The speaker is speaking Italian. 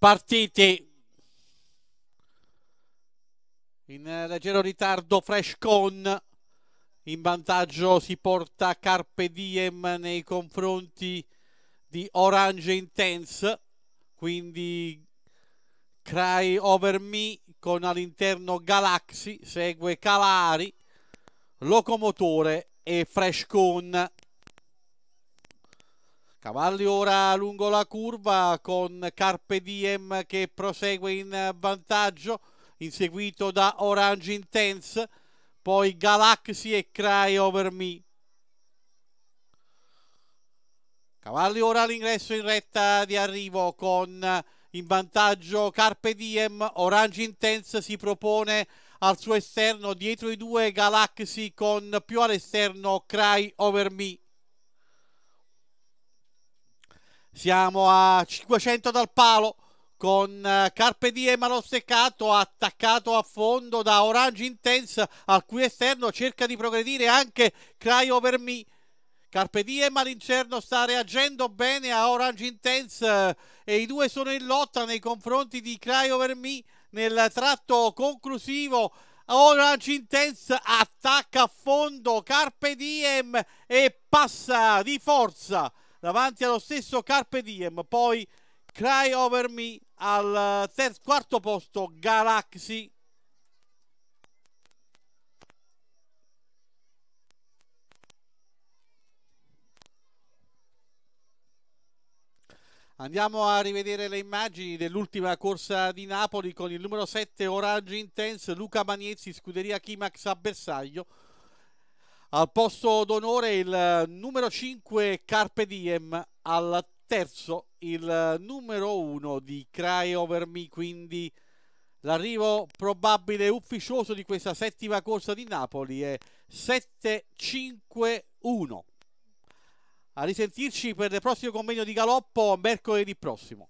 partiti in eh, leggero ritardo Fresh Con in vantaggio si porta Carpe Diem nei confronti di Orange Intense quindi Cry Over Me con all'interno Galaxy segue Calari Locomotore e Fresh Con Cavalli ora lungo la curva con Carpe Diem che prosegue in vantaggio, inseguito da Orange Intense, poi Galaxy e Cry Over Me. Cavalli ora all'ingresso in retta di arrivo con in vantaggio Carpe Diem, Orange Intense si propone al suo esterno dietro i due Galaxy con più all'esterno Cry Over Me. Siamo a 500 dal palo con eh, Carpe Diem allo steccato, attaccato a fondo da Orange Intense, al cui esterno cerca di progredire anche Cry Over Me. Carpe Diem all'interno sta reagendo bene a Orange Intense eh, e i due sono in lotta nei confronti di Cry Over Me nel tratto conclusivo. Orange Intense attacca a fondo Carpe Diem e passa di forza davanti allo stesso Carpe Diem, poi Cry Over Me al eh, terzo, quarto posto Galaxy Andiamo a rivedere le immagini dell'ultima corsa di Napoli con il numero 7 Orange Intense, Luca Magnezzi, Scuderia Kimax a bersaglio. Al posto d'onore il eh, numero 5 Carpe Diem, al terzo il eh, numero 1 di Cry Over Me, quindi l'arrivo probabile ufficioso di questa settima corsa di Napoli è 7-5-1. A risentirci per il prossimo convegno di Galoppo mercoledì prossimo.